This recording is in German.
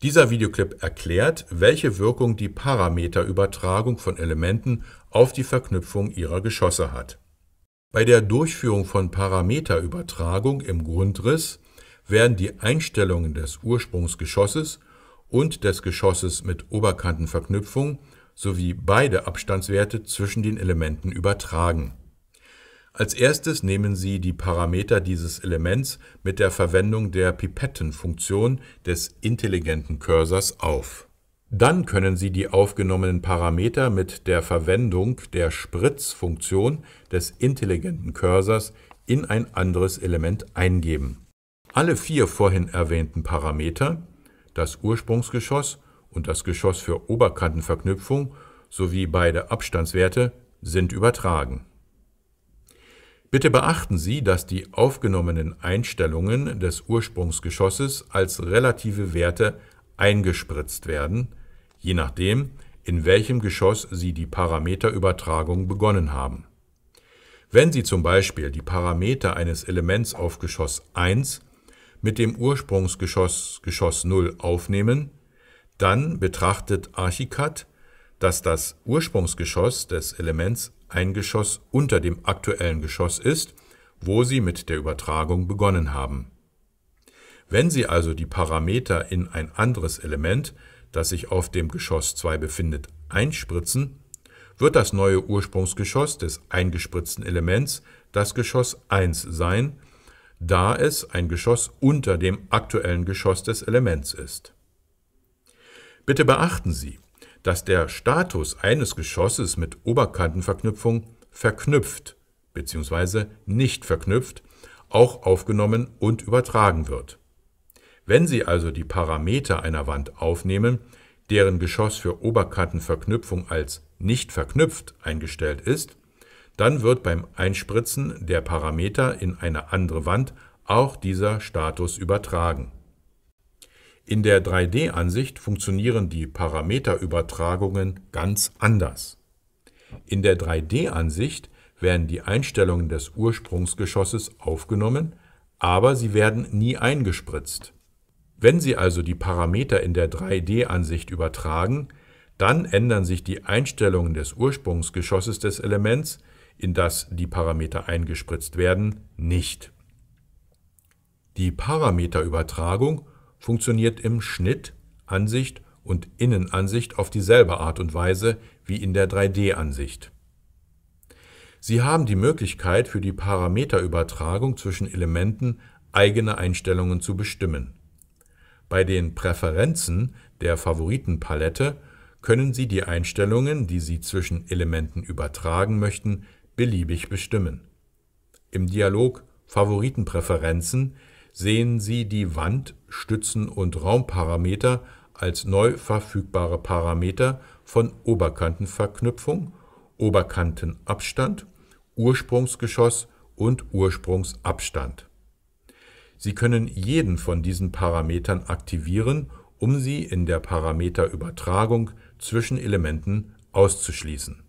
Dieser Videoclip erklärt, welche Wirkung die Parameterübertragung von Elementen auf die Verknüpfung ihrer Geschosse hat. Bei der Durchführung von Parameterübertragung im Grundriss werden die Einstellungen des Ursprungsgeschosses und des Geschosses mit Oberkantenverknüpfung sowie beide Abstandswerte zwischen den Elementen übertragen als erstes nehmen Sie die Parameter dieses Elements mit der Verwendung der Pipettenfunktion des intelligenten Cursors auf. Dann können Sie die aufgenommenen Parameter mit der Verwendung der Spritzfunktion des intelligenten Cursors in ein anderes Element eingeben. Alle vier vorhin erwähnten Parameter, das Ursprungsgeschoss und das Geschoss für Oberkantenverknüpfung sowie beide Abstandswerte, sind übertragen. Bitte beachten Sie, dass die aufgenommenen Einstellungen des Ursprungsgeschosses als relative Werte eingespritzt werden, je nachdem, in welchem Geschoss Sie die Parameterübertragung begonnen haben. Wenn Sie zum Beispiel die Parameter eines Elements auf Geschoss 1 mit dem Ursprungsgeschoss Geschoss 0 aufnehmen, dann betrachtet Archicad, dass das Ursprungsgeschoss des Elements ein Geschoss unter dem aktuellen Geschoss ist, wo Sie mit der Übertragung begonnen haben. Wenn Sie also die Parameter in ein anderes Element, das sich auf dem Geschoss 2 befindet, einspritzen, wird das neue Ursprungsgeschoss des eingespritzten Elements das Geschoss 1 sein, da es ein Geschoss unter dem aktuellen Geschoss des Elements ist. Bitte beachten Sie, dass der Status eines Geschosses mit Oberkantenverknüpfung verknüpft bzw. nicht verknüpft auch aufgenommen und übertragen wird. Wenn Sie also die Parameter einer Wand aufnehmen, deren Geschoss für Oberkantenverknüpfung als nicht verknüpft eingestellt ist, dann wird beim Einspritzen der Parameter in eine andere Wand auch dieser Status übertragen. In der 3D-Ansicht funktionieren die Parameterübertragungen ganz anders. In der 3D-Ansicht werden die Einstellungen des Ursprungsgeschosses aufgenommen, aber sie werden nie eingespritzt. Wenn Sie also die Parameter in der 3D-Ansicht übertragen, dann ändern sich die Einstellungen des Ursprungsgeschosses des Elements, in das die Parameter eingespritzt werden, nicht. Die Parameterübertragung funktioniert im Schnitt, Ansicht und Innenansicht auf dieselbe Art und Weise wie in der 3D-Ansicht. Sie haben die Möglichkeit, für die Parameterübertragung zwischen Elementen eigene Einstellungen zu bestimmen. Bei den Präferenzen der Favoritenpalette können Sie die Einstellungen, die Sie zwischen Elementen übertragen möchten, beliebig bestimmen. Im Dialog Favoritenpräferenzen sehen Sie die Wand-, Stützen- und Raumparameter als neu verfügbare Parameter von Oberkantenverknüpfung, Oberkantenabstand, Ursprungsgeschoss und Ursprungsabstand. Sie können jeden von diesen Parametern aktivieren, um sie in der Parameterübertragung zwischen Elementen auszuschließen.